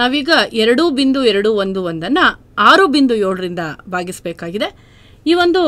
ನಾವೀಗ ಎರಡು ಬಿಂದು ಎರಡು ಒಂದು ಒಂದನ್ನು ಆರು ಬಿಂದು ಏಳರಿಂದ ಭಾಗಿಸಬೇಕಾಗಿದೆ ಈ ಒಂದು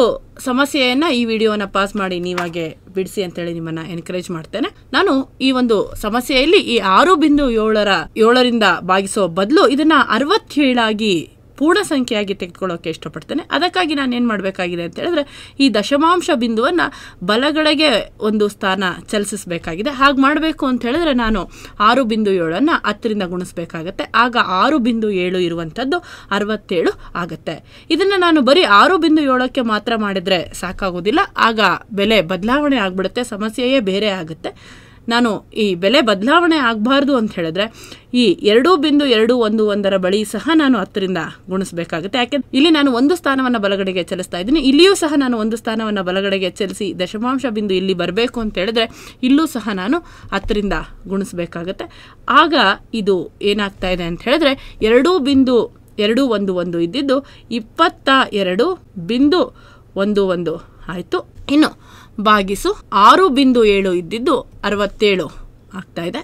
ಸಮಸ್ಯೆಯನ್ನು ಈ ವಿಡಿಯೋನ ಪಾಸ್ ಮಾಡಿ ನೀವಾಗೆ ಬಿಡಿಸಿ ಅಂತೇಳಿ ನಿಮ್ಮನ್ನು ಎನ್ಕರೇಜ್ ಮಾಡ್ತೇನೆ ನಾನು ಈ ಒಂದು ಸಮಸ್ಯೆಯಲ್ಲಿ ಈ ಆರು ಬಿಂದು ಏಳರ ಏಳರಿಂದ ಭಾಗಿಸೋ ಬದಲು ಇದನ್ನು ಅರವತ್ತೇಳಾಗಿ ಪೂರ್ಣ ಸಂಖ್ಯೆಯಾಗಿ ತೆಗೆದುಕೊಳ್ಳೋಕ್ಕೆ ಇಷ್ಟಪಡ್ತೇನೆ ಅದಕ್ಕಾಗಿ ನಾನು ಏನು ಮಾಡಬೇಕಾಗಿದೆ ಅಂತ ಹೇಳಿದ್ರೆ ಈ ದಶಮಾಂಶ ಬಿಂದುವನ್ನು ಬಲಗಳಿಗೆ ಒಂದು ಸ್ಥಾನ ಚಲಿಸಬೇಕಾಗಿದೆ ಹಾಗೆ ಮಾಡಬೇಕು ಅಂತ ಹೇಳಿದ್ರೆ ನಾನು ಆರು ಬಿಂದು ಏಳನ್ನು ಹತ್ತರಿಂದ ಗುಣಿಸ್ಬೇಕಾಗತ್ತೆ ಆಗ ಆರು ಬಿಂದು ಏಳು ಇರುವಂಥದ್ದು ಅರವತ್ತೇಳು ಆಗುತ್ತೆ ಇದನ್ನು ನಾನು ಬರೀ ಆರು ಬಿಂದು ಏಳಕ್ಕೆ ಮಾತ್ರ ಮಾಡಿದರೆ ಸಾಕಾಗೋದಿಲ್ಲ ಆಗ ಬೆಲೆ ಬದಲಾವಣೆ ಆಗಿಬಿಡುತ್ತೆ ಸಮಸ್ಯೆಯೇ ಬೇರೆ ಆಗುತ್ತೆ ನಾನು ಈ ಬೆಲೆ ಬದಲಾವಣೆ ಆಗಬಾರ್ದು ಅಂತ ಹೇಳಿದ್ರೆ ಈ ಎರಡು ಬಿಂದು ಎರಡು ಒಂದು ಒಂದರ ಬಳಿ ಸಹ ನಾನು ಹತ್ತರಿಂದ ಗುಣಿಸಬೇಕಾಗುತ್ತೆ ಯಾಕೆಂದ್ರೆ ಇಲ್ಲಿ ನಾನು ಒಂದು ಸ್ಥಾನವನ್ನು ಬಲಗಡೆಗೆ ಚಲಿಸ್ತಾ ಇದ್ದೀನಿ ಇಲ್ಲಿಯೂ ಸಹ ನಾನು ಒಂದು ಸ್ಥಾನವನ್ನು ಬಲಗಡೆಗೆ ಚಲಿಸಿ ದಶಮಾಂಶ ಬಿಂದು ಇಲ್ಲಿ ಬರಬೇಕು ಅಂತ ಹೇಳಿದ್ರೆ ಇಲ್ಲೂ ಸಹ ನಾನು ಹತ್ತರಿಂದ ಗುಣಿಸಬೇಕಾಗುತ್ತೆ ಆಗ ಇದು ಏನಾಗ್ತಾ ಇದೆ ಅಂತ ಹೇಳಿದ್ರೆ ಎರಡೂ ಬಿಂದು ಎರಡು ಒಂದು ಒಂದು ಇದ್ದಿದ್ದು ಇಪ್ಪತ್ತ ಎರಡು ಬಿಂದು ಒಂದು ಒಂದು ಆಯಿತು ಇನ್ನು ಭಾಗಿಸು ಆರು ಬಿಂದು ಏಳು ಇದ್ದಿದ್ದು ಅರವತ್ತೇಳು ಆಗ್ತಾ ಇದೆ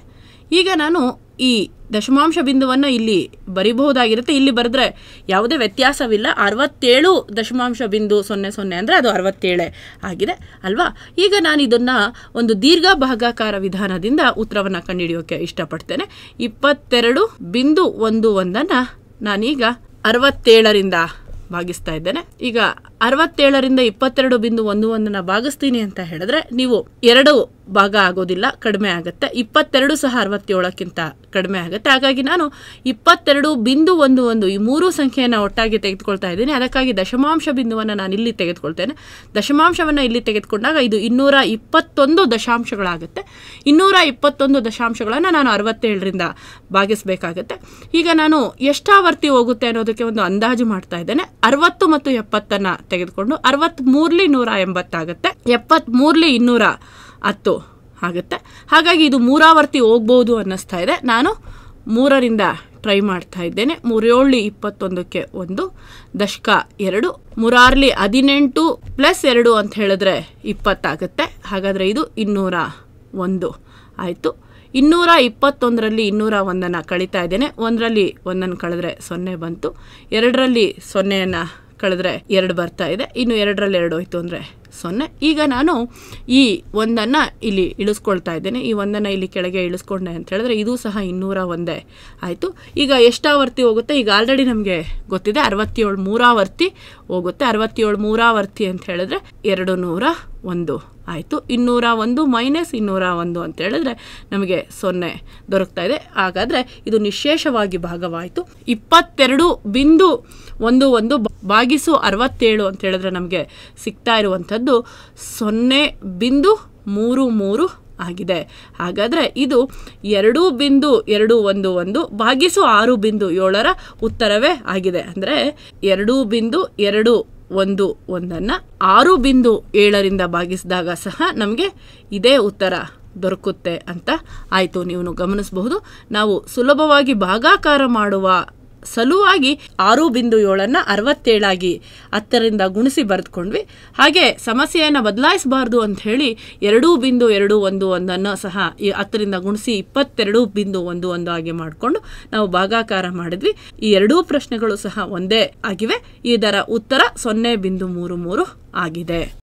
ಈಗ ನಾನು ಈ ದಶಮಾಂಶ ಬಿಂದುವನ್ನು ಇಲ್ಲಿ ಬರಿಬಹುದಾಗಿರುತ್ತೆ ಇಲ್ಲಿ ಬರೆದ್ರೆ ಯಾವುದೇ ವ್ಯತ್ಯಾಸವಿಲ್ಲ ಅರವತ್ತೇಳು ದಶಮಾಂಶ ಬಿಂದು ಸೊನ್ನೆ ಸೊನ್ನೆ ಅಂದರೆ ಅದು ಅರವತ್ತೇಳೇ ಆಗಿದೆ ಅಲ್ವಾ ಈಗ ನಾನು ಇದನ್ನು ಒಂದು ದೀರ್ಘ ಭಾಗಾಕಾರ ವಿಧಾನದಿಂದ ಉತ್ತರವನ್ನು ಕಂಡುಹಿಡಿಯೋಕ್ಕೆ ಇಷ್ಟಪಡ್ತೇನೆ ಇಪ್ಪತ್ತೆರಡು ಬಿಂದು ಒಂದು ಒಂದನ್ನು ನಾನೀಗ ಅರವತ್ತೇಳರಿಂದ ಭಾಗಿಸ್ತಾ ಇದ್ದೇನೆ ಈಗ ಅರವತ್ತೇಳರಿಂದ ಇಪ್ಪತ್ತೆರಡು ಬಿಂದು ಒಂದು ಒಂದನ್ನು ಭಾಗಿಸ್ತೀನಿ ಅಂತ ಹೇಳಿದ್ರೆ ನೀವು ಎರಡು ಭಾಗ ಆಗೋದಿಲ್ಲ ಕಡಿಮೆ ಆಗುತ್ತೆ ಇಪ್ಪತ್ತೆರಡು ಸಹ ಅರವತ್ತೇಳಕ್ಕಿಂತ ಕಡಿಮೆ ಆಗುತ್ತೆ ಹಾಗಾಗಿ ನಾನು ಇಪ್ಪತ್ತೆರಡು ಬಿಂದು ಒಂದು ಒಂದು ಈ ಮೂರು ಸಂಖ್ಯೆಯನ್ನು ಒಟ್ಟಾಗಿ ತೆಗೆದುಕೊಳ್ತಾ ಇದ್ದೀನಿ ಅದಕ್ಕಾಗಿ ದಶಮಾಂಶ ಬಿಂದುವನ್ನು ನಾನು ಇಲ್ಲಿ ತೆಗೆದುಕೊಳ್ತೇನೆ ದಶಮಾಂಶವನ್ನು ಇಲ್ಲಿ ತೆಗೆದುಕೊಂಡಾಗ ಇದು ಇನ್ನೂರ ಇಪ್ಪತ್ತೊಂದು ದಶಾಂಶಗಳಾಗುತ್ತೆ ಇನ್ನೂರ ಇಪ್ಪತ್ತೊಂದು ದಶಾಂಶಗಳನ್ನು ನಾನು ಅರವತ್ತೇಳರಿಂದ ಭಾಗಿಸಬೇಕಾಗತ್ತೆ ಈಗ ನಾನು ಎಷ್ಟಾವರ್ತಿ ಹೋಗುತ್ತೆ ಅನ್ನೋದಕ್ಕೆ ಒಂದು ಅಂದಾಜು ಮಾಡ್ತಾ ಇದ್ದೇನೆ ಅರವತ್ತು ಮತ್ತು ಎಪ್ಪತ್ತನ್ನು ತೆಗೆದುಕೊಂಡು ಮೂರ್ಲಿ ನೂರ ಎಂಬತ್ತಾಗುತ್ತೆ ಎಪ್ಪತ್ತ್ಮೂರಲಿ ಇನ್ನೂರ ಹತ್ತು ಆಗುತ್ತೆ ಹಾಗಾಗಿ ಇದು ಮೂರಾವರ್ತಿ ಹೋಗ್ಬೋದು ಅನ್ನಿಸ್ತಾ ಇದೆ ನಾನು ಮೂರರಿಂದ ಟ್ರೈ ಮಾಡ್ತಾ ಇದ್ದೇನೆ ಮೂರೇಳು ಇಪ್ಪತ್ತೊಂದಕ್ಕೆ ಒಂದು ದಶಕ ಎರಡು ಮೂರಾರ್ಲಿ ಹದಿನೆಂಟು ಪ್ಲಸ್ ಎರಡು ಅಂತ ಹೇಳಿದ್ರೆ ಇಪ್ಪತ್ತಾಗುತ್ತೆ ಹಾಗಾದರೆ ಇದು ಇನ್ನೂರ ಒಂದು ಆಯಿತು ಇನ್ನೂರ ಇಪ್ಪತ್ತೊಂದರಲ್ಲಿ ಇನ್ನೂರ ಒಂದನ್ನು ಕಳೀತಾ ಇದ್ದೇನೆ ಒಂದರಲ್ಲಿ ಒಂದನ್ನು ಕಳೆದ್ರೆ ಸೊನ್ನೆ ಬಂತು ಎರಡರಲ್ಲಿ ಸೊನ್ನೆಯನ್ನು ಕಳೆದ್ರೆ ಎರಡು ಬರ್ತಾ ಇದೆ ಇನ್ನು ಎರಡರಲ್ಲಿ ಎರಡು ಹೋಯ್ತು ಅಂದ್ರೆ ಸೊನ್ನೆ ಈಗ ನಾನು ಈ ಒಂದನ್ನು ಇಲ್ಲಿ ಇಳಿಸ್ಕೊಳ್ತಾ ಇದ್ದೇನೆ ಈ ಒಂದನ್ನು ಇಲ್ಲಿ ಕೆಳಗೆ ಇಳಿಸ್ಕೊಂಡೆ ಅಂತ ಹೇಳಿದ್ರೆ ಇದು ಸಹ ಇನ್ನೂರ ಒಂದೇ ಆಯಿತು ಈಗ ಎಷ್ಟಾವರ್ತಿ ಹೋಗುತ್ತೆ ಈಗ ಆಲ್ರೆಡಿ ನಮಗೆ ಗೊತ್ತಿದೆ ಅರವತ್ತೇಳು ಮೂರಾವರ್ತಿ ಹೋಗುತ್ತೆ ಅರವತ್ತೇಳು ಮೂರಾವರ್ತಿ ಅಂತ ಹೇಳಿದ್ರೆ ಎರಡು ನೂರ ಒಂದು ಆಯಿತು ಇನ್ನೂರ ಒಂದು ಮೈನಸ್ ಇನ್ನೂರ ಒಂದು ಅಂತ ಹೇಳಿದ್ರೆ ನಮಗೆ ಸೊನ್ನೆ ದೊರಕ್ತಾ ಇದೆ ಹಾಗಾದರೆ ಇದು ನಿಶೇಷವಾಗಿ ಭಾಗವಾಯಿತು ಇಪ್ಪತ್ತೆರಡು ಬಿಂದು ಒಂದು ಒಂದು ಬಾಗಿಸು ಅರವತ್ತೇಳು ಅಂತ ಹೇಳಿದ್ರೆ ನಮಗೆ ಸಿಗ್ತಾ ಇರುವಂಥದ್ದು ಬಂದಿರುವಂಥದ್ದು ಸೊನ್ನೆ ಬಿಂದು ಮೂರು ಮೂರು ಆಗಿದೆ ಹಾಗಾದರೆ ಇದು ಎರಡು ಬಿಂದು ಎರಡು ಒಂದು ಒಂದು ಭಾಗಿಸು ಆರು ಬಿಂದು ಏಳರ ಉತ್ತರವೇ ಆಗಿದೆ ಅಂದರೆ ಎರಡು ಬಿಂದು ಎರಡು ಒಂದು ಒಂದನ್ನು ಆರು ಬಿಂದು ಏಳರಿಂದ ಭಾಗಿಸಿದಾಗ ಸಹ ನಮಗೆ ಇದೇ ಉತ್ತರ ದೊರಕುತ್ತೆ ಅಂತ ಆಯಿತು ನೀವು ಗಮನಿಸಬಹುದು ನಾವು ಸುಲಭವಾಗಿ ಭಾಗಾಕಾರ ಮಾಡುವ ಸಲುವಾಗಿ ಆರು ಬಿಂದು ಏಳನ್ನ ಅರವತ್ತೇಳಾಗಿ ಹತ್ತರಿಂದ ಗುಣಿಸಿ ಬರೆದುಕೊಂಡ್ವಿ ಹಾಗೆ ಸಮಸ್ಯೆಯನ್ನು ಬದಲಾಯಿಸಬಾರ್ದು ಅಂತ ಹೇಳಿ ಎರಡು ಬಿಂದು ಎರಡು ಒಂದು ಒಂದನ್ನು ಸಹ ಈ ಹತ್ತರಿಂದ ಗುಣಿಸಿ ಇಪ್ಪತ್ತೆರಡು ಬಿಂದು ಒಂದು ಒಂದು ಆಗಿ ಮಾಡಿಕೊಂಡು ನಾವು ಭಾಗಾಕಾರ ಮಾಡಿದ್ವಿ ಈ ಎರಡೂ ಪ್ರಶ್ನೆಗಳು ಸಹ ಒಂದೇ ಆಗಿವೆ ಇದರ ಉತ್ತರ ಸೊನ್ನೆ ಬಿಂದು ಮೂರು ಮೂರು ಆಗಿದೆ